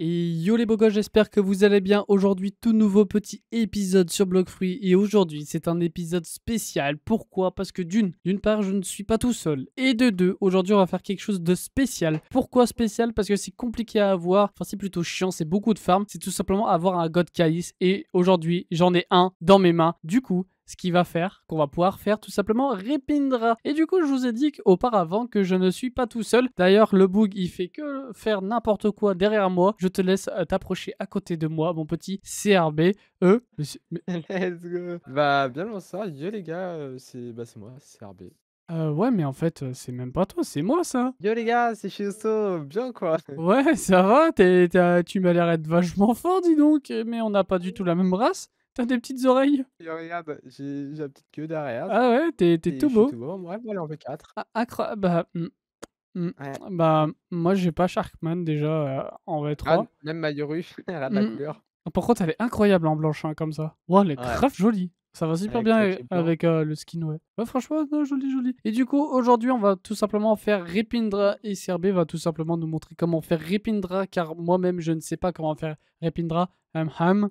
Et yo les beaux j'espère que vous allez bien. Aujourd'hui, tout nouveau petit épisode sur Blockfruit. Et aujourd'hui, c'est un épisode spécial. Pourquoi Parce que d'une, d'une part, je ne suis pas tout seul. Et de deux, aujourd'hui, on va faire quelque chose de spécial. Pourquoi spécial Parce que c'est compliqué à avoir. Enfin, c'est plutôt chiant, c'est beaucoup de farm. C'est tout simplement avoir un god calice. Et aujourd'hui, j'en ai un dans mes mains. Du coup, ce qui va faire qu'on va pouvoir faire tout simplement répindra Et du coup, je vous ai dit qu'auparavant auparavant que je ne suis pas tout seul. D'ailleurs, le bug, il fait que faire n'importe quoi derrière moi. Je te laisse euh, t'approcher à côté de moi, mon petit CRB. Euh, Let's go. Bah, bien bonsoir, yo les gars, euh, c'est bah, moi, CRB. Euh, ouais, mais en fait, euh, c'est même pas toi, c'est moi ça. Yo les gars, c'est chez bien quoi. Ouais, ça va, tu m'as l'air d'être vachement fort, dis donc, mais on n'a pas du tout la même race. T'as des petites oreilles Regarde, j'ai la petite queue derrière. Ah ouais, t'es tout beau. Tout beau. Ouais, voilà, en V4. Ah, accro... Bah, mmh, mmh, bah, moi, j'ai pas Sharkman déjà euh, en V3. Ah, même Mayuru, elle a la mmh. couleur. Par contre, elle est incroyable en blanche, comme ça. Wow, elle est grave jolie. Ça va super bien avec euh, le skin, ouais. Ouais, franchement, joli, joli. Et du coup, aujourd'hui, on va tout simplement faire Ripindra et CRB va tout simplement nous montrer comment faire Ripindra, car moi-même, je ne sais pas comment faire Ripindra.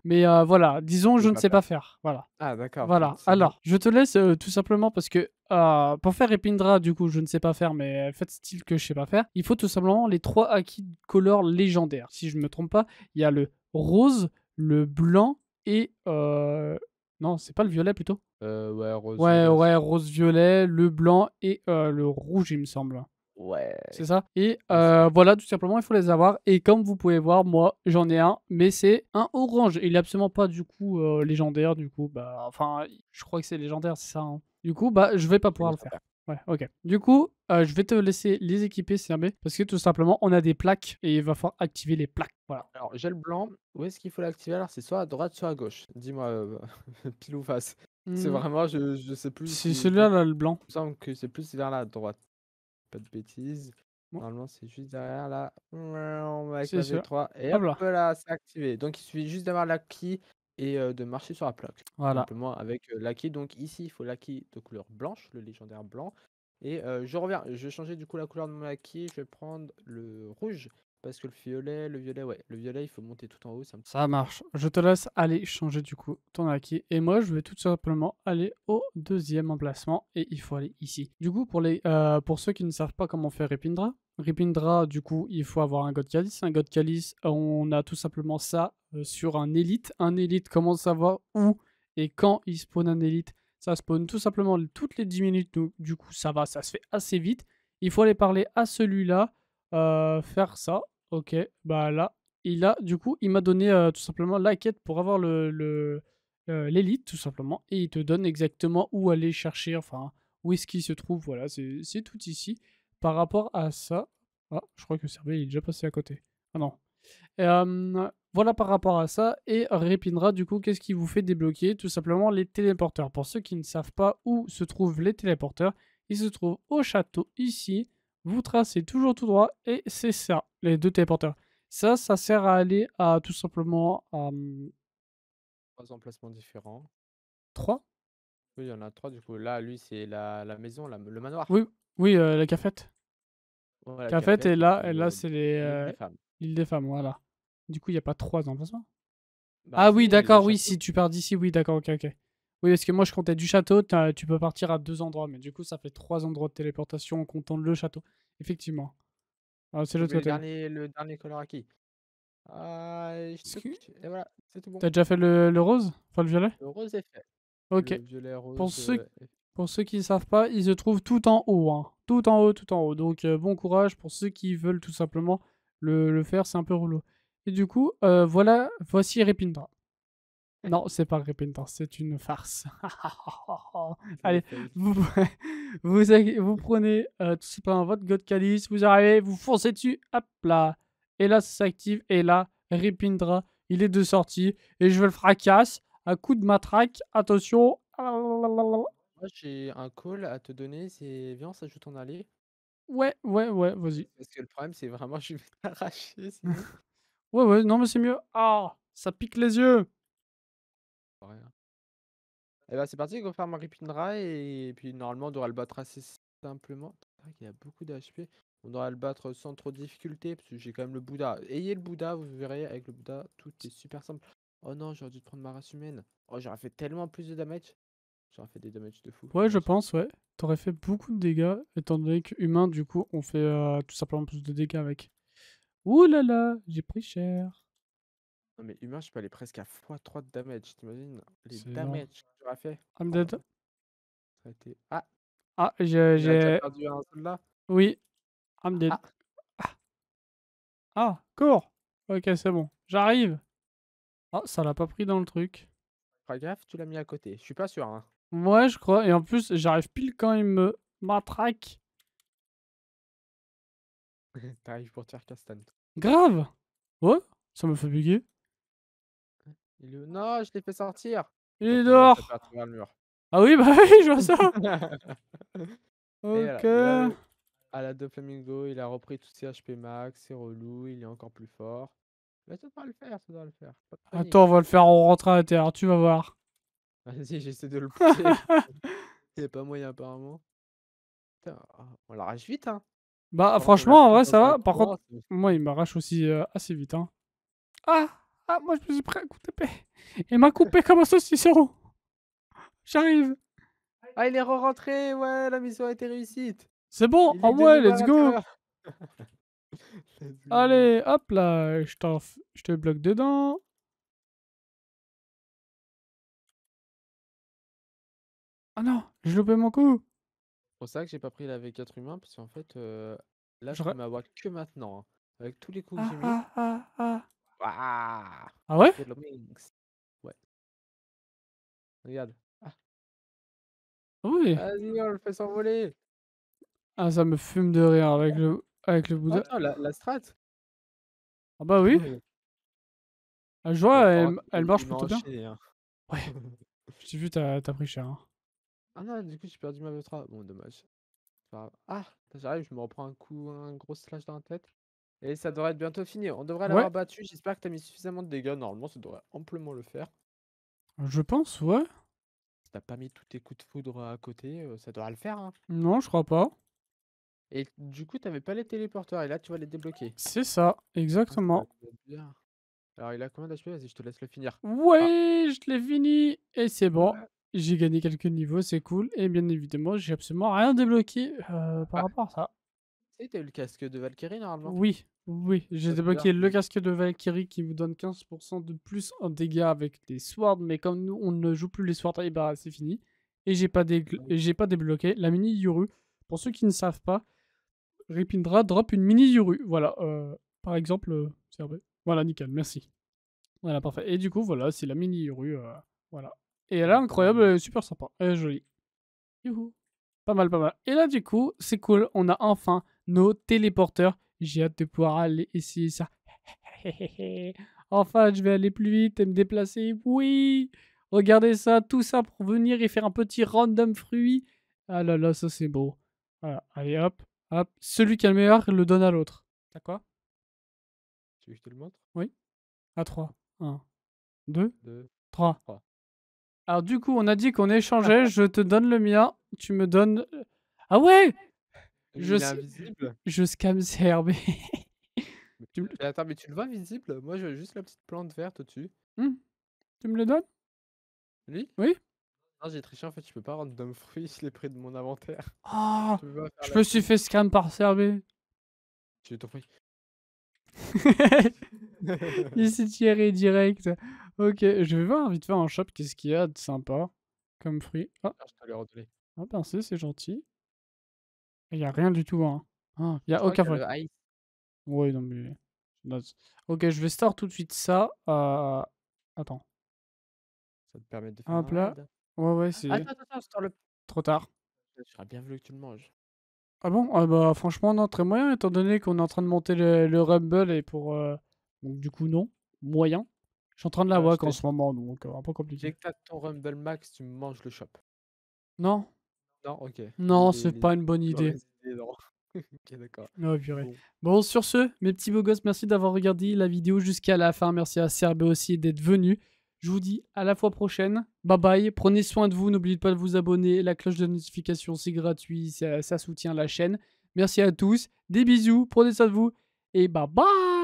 Mais euh, voilà, disons, je ne sais pas faire. Voilà. Ah, d'accord. Voilà. Alors, je te laisse euh, tout simplement parce que pour faire Repindra, du coup, je ne sais pas faire, mais faites style que je ne sais pas faire. Il faut tout simplement les trois acquis de couleurs légendaires. Si je ne me trompe pas, il y a le rose, le blanc et non, c'est pas le violet plutôt euh, Ouais, rose. Ouais, violet, ouais, rose violet, le blanc et euh, le rouge, il me semble. Ouais. C'est ça. Et euh, voilà, tout simplement, il faut les avoir. Et comme vous pouvez voir, moi, j'en ai un, mais c'est un orange. Il est absolument pas du coup légendaire, du coup, bah, enfin, je crois que c'est légendaire, c'est ça. Hein. Du coup, bah, je vais pas pouvoir le faire. Ouais, ok. Du coup, euh, je vais te laisser les équiper, CRB, parce que tout simplement, on a des plaques et il va falloir activer les plaques. Voilà. Alors, gel blanc, où est-ce qu'il faut l'activer Alors, c'est soit à droite, soit à gauche. Dis-moi, euh, pile ou face. C'est hmm. vraiment, je, je sais plus. C'est si celui-là, le blanc. Il me semble que c'est plus vers la droite. Pas de bêtises. Normalement, c'est juste derrière là. Avec la 3 Et hop, là, c'est activé. Donc, il suffit juste d'avoir la key et de marcher sur la plaque. Voilà. Simplement avec la l'acquis. Donc ici, il faut l'acquis de couleur blanche, le légendaire blanc. Et je reviens, je vais changer du coup la couleur de mon acquis, je vais prendre le rouge. Parce que le violet, le violet, ouais, le violet, il faut monter tout en haut. Ça, ça marche. Je te laisse aller changer du coup ton acquis. Et moi, je vais tout simplement aller au deuxième emplacement. Et il faut aller ici. Du coup, pour, les, pour ceux qui ne savent pas comment faire épindra. Ripindra, du coup, il faut avoir un God Calice. Un God Calice, on a tout simplement ça euh, sur un élite. Un élite, comment savoir où et quand il spawn un élite Ça spawn tout simplement toutes les 10 minutes. du coup, ça va, ça se fait assez vite. Il faut aller parler à celui-là, euh, faire ça. Ok, bah là, il a, du coup, il m'a donné euh, tout simplement la quête pour avoir l'élite, le, tout simplement. Et il te donne exactement où aller chercher, enfin, où est-ce qu'il se trouve. Voilà, c'est tout ici par rapport à ça. Ah, je crois que Servais est déjà passé à côté. Ah non. voilà par rapport à ça. Et Répindra, du coup, qu'est-ce qui vous fait débloquer Tout simplement les téléporteurs. Pour ceux qui ne savent pas où se trouvent les téléporteurs, ils se trouvent au château ici. Vous tracez toujours tout droit et c'est ça, les deux téléporteurs. Ça, ça sert à aller à tout simplement à. Mmh trois emplacements différents. Trois Oui, il y en a trois du coup. Là, lui, c'est la, la, maison, le manoir. Oui, oui, euh, la cafette. Voilà, cafette, et là, là c'est les, l'île euh, des, femmes. Voilà. Du coup, il n'y a pas trois emplacements. Bah, ah oui, d'accord, oui, si tu pars d'ici, oui, d'accord, ok, ok. Oui, parce que moi, je comptais du château, tu peux partir à deux endroits, mais du coup, ça fait trois endroits de téléportation en comptant le château. Effectivement. Ah, c'est l'autre côté. Dernier, le dernier color acquis. Ah, euh, c'est tout bon. T'as déjà fait le, rose Enfin, le violet Le rose est fait. Ok. Pour ceux euh, pour ceux qui ne savent pas, il se trouve tout en haut. Hein. Tout en haut, tout en haut. Donc euh, bon courage pour ceux qui veulent tout simplement le, faire, c'est un peu rouleau. Et du coup, euh, voilà, voici Ripindra. Non, c'est pas Ripindra. c'est une farce. Allez, vous, vous, prenez euh, tout simplement votre God Calice, vous arrivez, vous foncez dessus, hop là. Et là, ça s'active, et là, Ripindra, il est de sortie, et je le fracasse, à coup de matraque, attention, moi, j'ai un call à te donner, c'est viens, on s'ajoute en aller. Ouais, ouais, ouais, vas-y. Parce que le problème, c'est vraiment, je vais t'arracher Ouais, ouais, non, mais c'est mieux. Ah, ça pique les yeux. rien. Et bah, c'est parti, on va faire Maripindra et... et puis normalement, on devrait le battre assez simplement. Il y a beaucoup d'HP. On devrait le battre sans trop de difficulté parce que j'ai quand même le Bouddha. Ayez le Bouddha, vous verrez, avec le Bouddha, tout est super simple. Oh non, j'aurais dû prendre ma race humaine. Oh, j'aurais fait tellement plus de damage. J'aurais fait des damages de fou. Ouais, je pense, ouais. T'aurais fait beaucoup de dégâts, étant donné que humain, du coup, on fait euh, tout simplement plus de dégâts avec. Ouh là là, j'ai pris cher. Non, mais humain, je peux aller presque à x3 de damage, t'imagines Les damages que j'aurais fait. I'm oh dead. Ah Ah, j'ai. J'ai perdu un Oui. I'm dead. Ah, ah. ah cours Ok, c'est bon. J'arrive Oh, ça l'a pas pris dans le truc. Fais gaffe, tu l'as mis à côté. Je suis pas sûr, hein. Ouais, je crois. Et en plus, j'arrive pile quand il me matraque. T'arrives pour tirer castan. Grave Ouais, ça me fait bugger. Non, je l'ai fait sortir. Il est dehors. Ah oui, bah oui, je vois ça. ok. à la de Flamingo, il a repris tous ses HP max, c'est relou, il est encore plus fort. Mais ça devrait le faire, ça doit le faire. Attends, on va le faire on rentre à la terre, tu vas voir. Vas-y, j'essaie de le pousser. Il n'y a pas moyen, apparemment. Ah, on l'arrache vite, hein. Bah, franchement, en vrai, ça va. Par contre, moi, il m'arrache aussi euh, assez vite, hein. Ah Ah, moi, je me suis pris à coup Il m'a coupé comme un saucisson. J'arrive. Ah, il est re-rentré. Ouais, la mission a été réussite. C'est bon. en oh, ah ouais, let's go. Allez, hop là. Je, je te bloque dedans. Ah non, j'ai loupé mon coup. C'est pour ça que j'ai pas pris la V4 humain, parce qu'en fait, euh, là, je peux m'avoir que maintenant. Hein. Avec tous les coups que ah, j'ai mis. Ah, ah, ah. ah ouais Regarde. Ah. ah. Oui. Vas-y, on le fait s'envoler. Ah, ça me fume de rire avec le, avec le Bouddha. Attends, la, la strat Ah bah oui. Ah, je vois, bah, elle, marche plutôt bien. Hein. Ouais. J'ai vu, t'as pris cher. Hein. Ah non, du coup, j'ai perdu ma v Bon, dommage. ah, j'arrive, je me reprends un coup, un gros slash dans la tête. Et ça devrait être bientôt fini. On devrait l'avoir battu. J'espère que t'as mis suffisamment de dégâts. Normalement, ça devrait amplement le faire. Je pense, ouais. t'as pas mis tous tes coups de foudre à côté, euh, ça devrait le faire. Hein. Non, je crois pas. Et du coup, t'avais pas les téléporteurs. Et là, tu vas les débloquer. C'est ça, ah, exactement. Alors, il a combien d'HP Vas-y, je te laisse le finir. Ah. Ouais, je je l'ai fini. Et c'est bon. J'ai gagné quelques niveaux, c'est cool. Et bien évidemment, j'ai absolument rien débloqué euh, par ah. rapport à ça. eu le casque de Valkyrie normalement Oui, oui. J'ai débloqué le casque de Valkyrie qui vous donne 15% de plus en dégâts avec les swords. Mais comme nous, on ne joue plus les swords, eh ben, c'est fini. Et j'ai pas, dé... Ah j'ai pas débloqué la mini Yoru. Pour ceux qui ne savent pas, Ripindra drop une mini Yoru. Voilà, euh, par exemple, euh, Voilà, nickel, merci. Voilà, parfait. Et du coup, voilà, c'est la mini Yoru. voilà. Et elle est incroyable, mmh. super sympa, elle est jolie. Youhou. Pas mal, pas mal. Et là, du coup, c'est cool, on a enfin nos téléporteurs. J'ai hâte de pouvoir aller essayer ça. enfin, je vais aller plus vite et me déplacer. Oui Regardez ça, tout ça pour venir et faire un petit random fruit. Ah là là, ça c'est beau. Voilà, allez hop, hop. Celui qui a le meilleur, le donne à l'autre. T'as quoi Tu veux que je te le montre Oui. À 3. 1, 2, 2, 3. 3. Alors du coup, on a dit qu'on échangeait. je te donne le mien, tu me donnes. Ah ouais Je, scam CRB. Attends, mais tu le vois visible? Moi, j'ai juste la petite plante verte au-dessus. Hum. tu me le donnes Lui? Oui. Non, j'ai triché, en fait, je peux pas rendre d'un Fruits, je les prix de mon inventaire. Ah. je me suis fait scam par CRB. J'ai ton fruit. Ici tiré direct. Ok, je vais voir vite fait un shop qu'est-ce qu'il y a de sympa comme fruit. Ah, ah, ah ben c'est gentil. Il n'y a rien du tout. Hein. Ah, il n'y a aucun fruit. Oui, non mais... Ok, je vais start tout de suite ça. Attends. Ça te permet de faire un plat. ouais, ouais, c'est... Attends, attends, attends le... Trop tard. J'aurais bien voulu que tu le manges. Ah bon Ah bah franchement, non, très moyen, étant donné qu'on est en train de monter le, Rumble et pour... Euh, donc du coup, non. Moyen. Je suis en train de la voir ah, en ce moment, donc euh, un peu compliqué. Dès que t'as ton Rumble Max, tu manges le shop. Non Non, ok. Non, c'est pas une bonne idée. ok, d'accord. Oh, bon. sur ce, mes petits beaux gosses, merci d'avoir regardé la vidéo jusqu'à la fin. Merci à Serbe aussi d'être venu. Je vous dis à la fois prochaine. Bye bye. Prenez soin de vous. N'oubliez pas de vous abonner. La cloche de notification, c'est gratuit. ça soutient la chaîne. Merci à tous. Des bisous. Prenez soin de vous. Et bye bye.